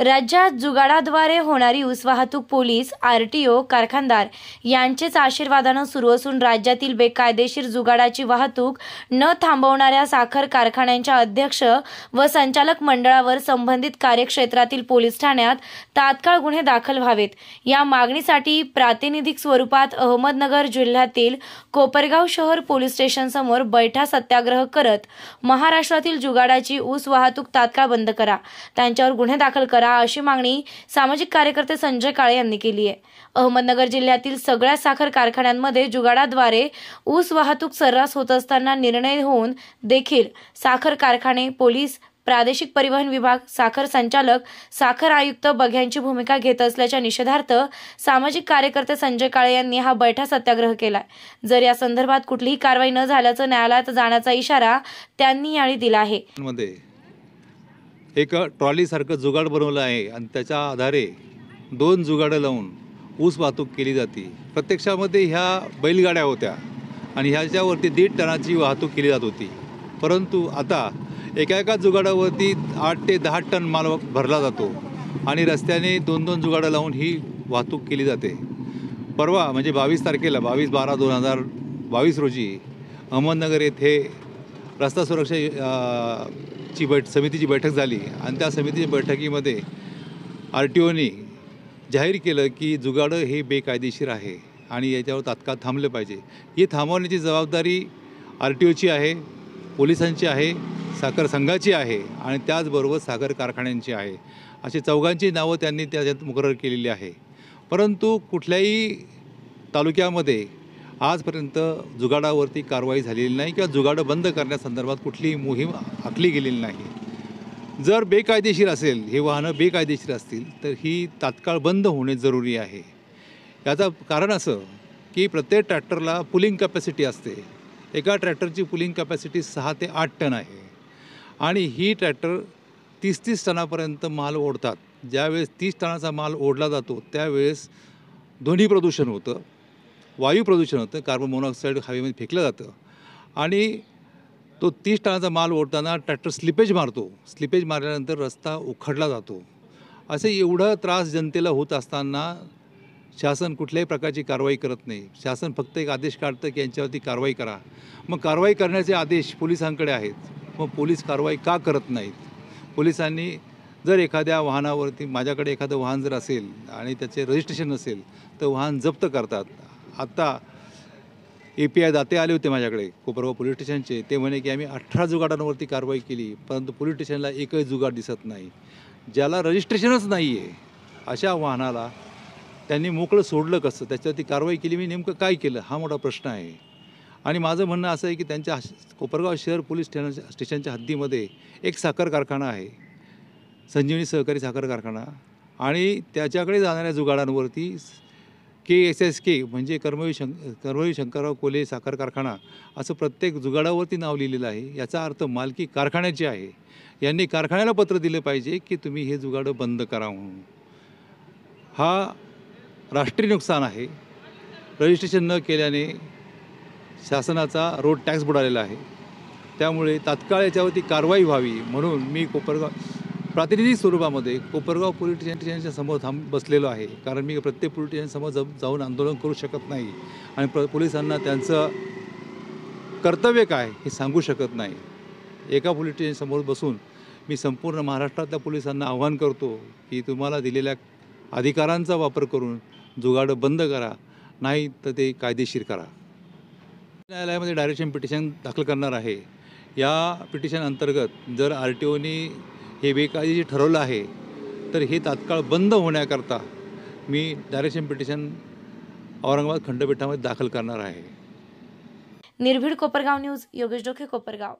राज्यात जुगाडाद्वारे होणारी वाहतूक पोलीस आरटीओ कारखानदार यांचेच आशीर्वादानं सुरू असून राज्यातील बेकायदेशीर जुगाडाची वाहतूक न थांबवणाऱ्या साखर कारखान्यांच्या अध्यक्ष व संचालक मंडळावर संबंधित कार्यक्षेत्रातील पोलीस ठाण्यात तात्काळ गुन्हे दाखल व्हावेत या मागणीसाठी प्रातिनिधिक स्वरूपात अहमदनगर जिल्ह्यातील कोपरगाव शहर पोलीस स्टेशनसमोर बैठा सत्याग्रह करत महाराष्ट्रातील जुगाडाची ऊस वाहतूक तात्काळ बंद करा त्यांच्यावर गुन्हे दाखल करा करा अशी मागणी सामाजिक कार्यकर्ते संजय काळे यांनी केली आहे अहमदनगर जिल्ह्यातील सगळ्या साखर कारखान्यांमध्ये जुगाडाद्वारे ऊस वाहतूक सर्रास होत असताना निर्णय होऊन देखील साखर कारखाने पोलीस प्रादेशिक परिवहन विभाग साखर संचालक साखर आयुक्त बघ्यांची भूमिका घेत असल्याच्या निषेधार्थ सामाजिक कार्यकर्ते संजय काळे यांनी हा बैठा सत्याग्रह केला जर या संदर्भात कुठलीही कारवाई न झाल्याचं न्यायालयात जाण्याचा इशारा त्यांनी यावेळी दिला आहे एक ट्रॉलीसारखं जुगाड बनवलं आहे आणि त्याच्या आधारे दोन जुगाडं लावून ऊस वाहतूक केली जाते प्रत्यक्षामध्ये ह्या बैलगाड्या होत्या आणि ह्याच्यावरती दीड टनाची वाहतूक केली जात होती परंतु आता एका एका जुगाडावरती आठ ते दहा टन माल भरला जातो आणि रस्त्याने दोन दोन जुगाडं लावून ही वाहतूक केली जाते परवा म्हणजे बावीस तारखेला बावीस बारा दोन हजार बावीस रोजी अहमदनगर येथे रस्ता सुरक्षा ची बैठ समितीची बैठक झाली आणि त्या समितीच्या बैठकीमध्ये आर टी ओने जाहीर केलं की जुगाडं हे बेकायदेशीर आहे आणि याच्यावर तात्काळ थांबलं पाहिजे ही थांबवण्याची जबाबदारी आर टी ओची आहे पोलिसांची आहे साखर संघाची आहे आणि त्याचबरोबर साखर कारखान्यांची आहे असे चौघांची नावं त्यांनी त्याच्यात मुकरर केलेली आहे परंतु कुठल्याही तालुक्यामध्ये आजपर्यंत जुगाडावरती कारवाई झालेली नाही किंवा जुगाडं बंद करण्यासंदर्भात कुठलीही मोहीम आखली गेलेली नाही जर बेकायदेशीर असेल हे वाहनं बेकायदेशीर असतील तर ही तात्काळ बंद होणे जरुरी आहे याचं कारण असं की प्रत्येक ट्रॅक्टरला पुलिंग कॅपॅसिटी असते एका ट्रॅक्टरची पुलिंग कॅपॅसिटी सहा ते आठ टन आहे आणि ही ट्रॅक्टर तीस तीस टनापर्यंत माल ओढतात ज्यावेळेस तीस टनाचा माल ओढला जातो त्यावेळेस ध्वनी प्रदूषण होतं वायू प्रदूषण होतं कार्बन मोनॉक्साईड हवेमध्ये फेकलं जातं आणि तो तीस टनाचा माल ओढताना ट्रॅक्टर स्लिपेज मारतो स्लिपेज मारल्यानंतर रस्ता उखडला जातो असे एवढं त्रास जनतेला होत असताना शासन कुठल्याही प्रकारची कारवाई करत नाही शासन फक्त एक आदेश काढतं की यांच्यावरती कारवाई करा मग कारवाई करण्याचे आदेश पोलिसांकडे आहेत मग पोलीस कारवाई का करत नाहीत पोलिसांनी जर एखाद्या वाहनावरती माझ्याकडे एखादं वाहन जर असेल आणि त्याचे रजिस्ट्रेशन असेल तर वाहन जप्त करतात आत्ता ए पी आय दाते आले होते माझ्याकडे कोपरगाव पोलीस स्टेशनचे ते म्हणे की आम्ही अठरा जुगाडांवरती कारवाई केली परंतु पोलीस स्टेशनला एकही जुगाड दिसत नाही ज्याला रजिस्ट्रेशनच नाही आहे अशा वाहनाला त्यांनी मोकळं सोडलं कसं त्याच्यावरती कारवाई केली मी नेमकं काय केलं हा मोठा प्रश्न आहे आणि माझं म्हणणं असं आहे की त्यांच्या कोपरगाव शहर पोलीस स्टेशनच्या स्टेशनच्या हद्दीमध्ये एक साखर कारखाना आहे संजीवनी सहकारी साखर कारखाना आणि त्याच्याकडे जाणाऱ्या जुगाडांवरती के एस एस के म्हणजे कर्मवीर शं कर्मवीर शंकरराव कोले साखर कारखाना असं प्रत्येक जुगाडावरती नाव लिहिलेलं आहे याचा अर्थ मालकी कारखान्याची आहे यांनी कारखान्याला पत्र दिलं पाहिजे की तुम्ही हे जुगाडं बंद करा म्हणून हा राष्ट्रीय नुकसान आहे रजिस्ट्रेशन न केल्याने शासनाचा रोड टॅक्स बुडालेला आहे त्यामुळे तात्काळ याच्यावरती कारवाई व्हावी म्हणून मी कोपरगाव प्रातिनिधी स्वरूपामध्ये कोपरगाव पोलीस स्टेशनच्या समोर थांब बसलेलो आहे कारण मी प्रत्येक पोलीस स्टेशनसमोर जा जाऊन आंदोलन करू शकत नाही आणि प्र पोलिसांना त्यांचं कर्तव्य काय हे सांगू शकत नाही एका पोलीस स्टेशनसमोर बसून मी संपूर्ण महाराष्ट्रातल्या पोलिसांना आव्हान करतो की तुम्हाला दिलेल्या अधिकारांचा वापर करून जुगाडं बंद करा नाही तर ते कायदेशीर करा न्यायालयामध्ये डायरेक्शन पिटिशन दाखल करणार आहे या पिटिशन अंतर्गत जर आर टी ओनी हे बेकायदेशीर ठरवलं आहे तर हे तात्काळ बंद होण्याकरता मी डायरेक्शन पिटिशन औरंगाबाद खंडपीठामध्ये दाखल करणार आहे निर्भीड कोपरगाव न्यूज योगेश डोके कोपरगाव